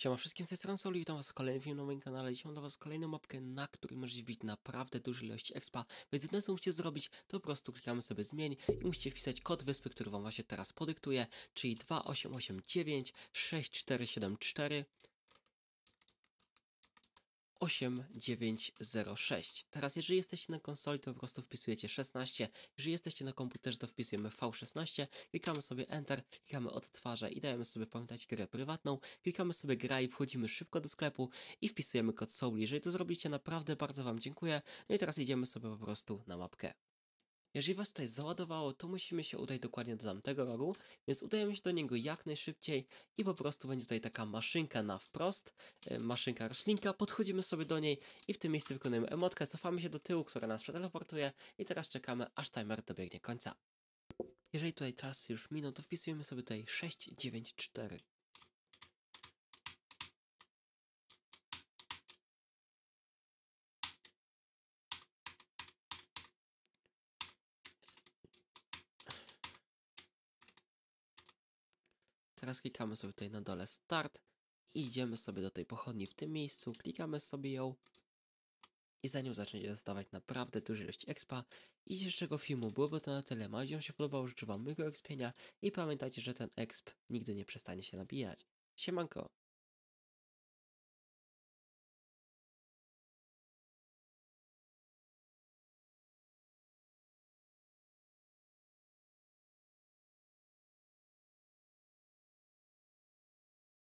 Siema wszystkim, z tej strony Soli, witam was w kolejnym filmie na moim kanale. Dzisiaj mam dla was kolejną mapkę, na której możecie wbić naprawdę dużą ilości expa, więc jedyne co musicie zrobić, to po prostu klikamy sobie zmień i musicie wpisać kod wyspy, który wam właśnie teraz podyktuje, czyli 6474 8906. Teraz jeżeli jesteście na konsoli, to po prostu wpisujecie 16. Jeżeli jesteście na komputerze, to wpisujemy V16, klikamy sobie Enter, klikamy odtwarza i dajemy sobie pamiętać grę prywatną, klikamy sobie gra i wchodzimy szybko do sklepu i wpisujemy kod Soul. Jeżeli to zrobicie, naprawdę bardzo Wam dziękuję. No i teraz idziemy sobie po prostu na mapkę. Jeżeli was tutaj załadowało, to musimy się udać dokładnie do tamtego rogu, więc udajemy się do niego jak najszybciej i po prostu będzie tutaj taka maszynka na wprost, e, maszynka roślinka, podchodzimy sobie do niej i w tym miejscu wykonujemy emotkę, cofamy się do tyłu, która nas przeteleportuje i teraz czekamy aż timer dobiegnie końca. Jeżeli tutaj czas już minął, to wpisujemy sobie tutaj 694. Teraz klikamy sobie tutaj na dole start i idziemy sobie do tej pochodni w tym miejscu, klikamy sobie ją i za nią zaczniecie dostawać naprawdę dużą ilość expa. I z tego filmu byłoby to na tyle. Mam nadzieję, że się podobało, życzę wam mojego expienia i pamiętajcie, że ten exp nigdy nie przestanie się nabijać. Siemanko!